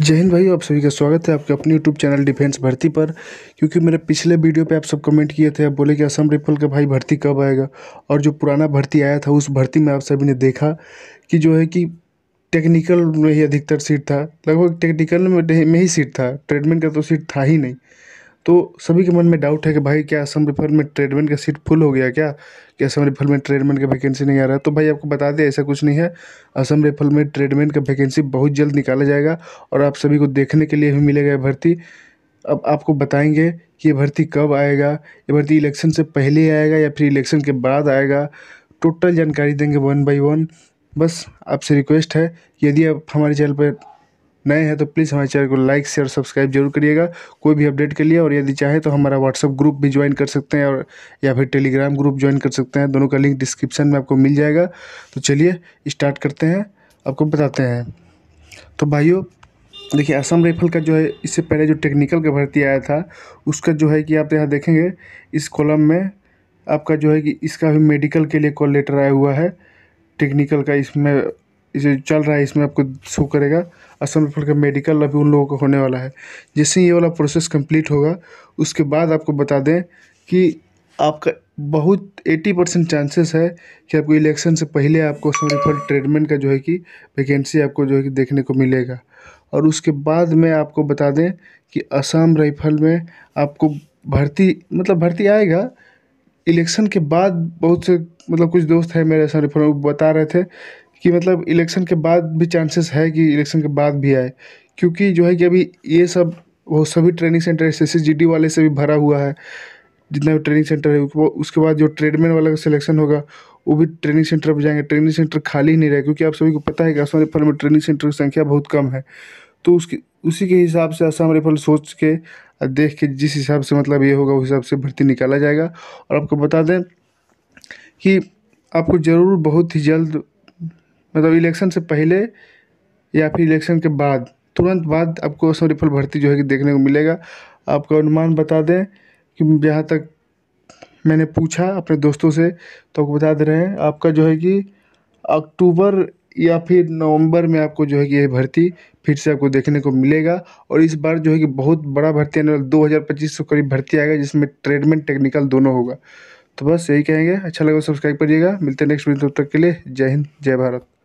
जय हिंद भाई आप सभी का स्वागत है आपके अपने यूट्यूब चैनल डिफेंस भर्ती पर क्योंकि मेरे पिछले वीडियो पे आप सब कमेंट किए थे आप बोले कि असम रिफल का भाई भर्ती कब आएगा और जो पुराना भर्ती आया था उस भर्ती में आप सभी ने देखा कि जो है कि टेक्निकल में ही अधिकतर सीट था लगभग टेक्निकल में ही सीट था ट्रेडमेंट का तो सीट था ही नहीं तो सभी के मन में डाउट है कि भाई क्या असम रिफर में ट्रेडमेंट का सीट फुल हो गया क्या कि असम रिफल में ट्रेडमेंट का वैकेंसी नहीं आ रहा तो भाई आपको बता दें ऐसा कुछ नहीं है असम रिफल में ट्रेडमेंट का वैकेंसी बहुत जल्द निकाला जाएगा और आप सभी को देखने के लिए भी मिलेगा भर्ती अब आपको बताएंगे कि ये भर्ती कब आएगा ये भर्ती इलेक्शन से पहले आएगा या फिर इलेक्शन के बाद आएगा टोटल जानकारी देंगे वन बाई वन बस आपसे रिक्वेस्ट है यदि आप हमारे चैनल पर नए हैं तो प्लीज़ हमारे चैनल को लाइक शेयर सब्सक्राइब जरूर करिएगा कोई भी अपडेट के लिए और यदि चाहे तो हमारा व्हाट्सअप ग्रुप भी ज्वाइन कर सकते हैं और या फिर टेलीग्राम ग्रुप ज्वाइन कर सकते हैं दोनों का लिंक डिस्क्रिप्शन में आपको मिल जाएगा तो चलिए स्टार्ट करते हैं आपको बताते हैं तो भाइयों देखिए असम राइफल का जो है इससे पहले जो टेक्निकल का भर्ती आया था उसका जो है कि आप यहाँ देखेंगे इस कॉलम में आपका जो है कि इसका भी मेडिकल के लिए कॉल लेटर आया हुआ है टेक्निकल का इसमें इसे चल रहा है इसमें आपको शो करेगा असम रेफर का मेडिकल अभी उन लोगों का होने वाला है जैसे ये वाला प्रोसेस कंप्लीट होगा उसके बाद आपको बता दें कि आपका बहुत एटी परसेंट चांसेस है कि आपको इलेक्शन से पहले आपको असम राइफल ट्रीटमेंट का जो है कि वैकेंसी आपको जो है कि देखने को मिलेगा और उसके बाद में आपको बता दें कि असम राइफल में आपको भर्ती मतलब भर्ती आएगा इलेक्शन के बाद बहुत से मतलब कुछ दोस्त हैं मेरे असम रेफर में बता रहे थे कि मतलब इलेक्शन के बाद भी चांसेस है कि इलेक्शन के बाद भी आए क्योंकि जो है कि अभी ये सब वो सभी ट्रेनिंग सेंटर एस एस वाले से भी भरा हुआ है जितना भी ट्रेनिंग सेंटर है वो उसके बाद जो ट्रेडमैन वाला का सिलेक्शन होगा वो भी ट्रेनिंग सेंटर पर जाएंगे ट्रेनिंग सेंटर खाली ही नहीं रहे क्योंकि आप सभी को पता है कि असम रेफल में ट्रेनिंग सेंटर की संख्या बहुत कम है तो उसकी उसी के हिसाब से असम रेफल सोच के देख के जिस हिसाब से मतलब ये होगा उस हिसाब से भर्ती निकाला जाएगा और आपको बता दें कि आपको ज़रूर बहुत ही जल्द मतलब इलेक्शन से पहले या फिर इलेक्शन के बाद तुरंत बाद आपको रिफल भर्ती जो है कि देखने को मिलेगा आपका अनुमान बता दें कि जहाँ तक मैंने पूछा अपने दोस्तों से तो आपको बता दे रहे हैं आपका जो है कि अक्टूबर या फिर नवंबर में आपको जो है कि यह भर्ती फिर से आपको देखने को मिलेगा और इस बार जो है कि बहुत बड़ा भर्ती आने वाला दो हज़ार पच्चीस सौ करीब भर्ती आएगा जिसमें ट्रेडमेंट टेक्निकल दोनों होगा तो बस यही कहेंगे अच्छा लगा सब्सक्राइब करिएगा मिलते हैं नेक्स्ट वीडियो तब तक के लिए जय हिंद जय भारत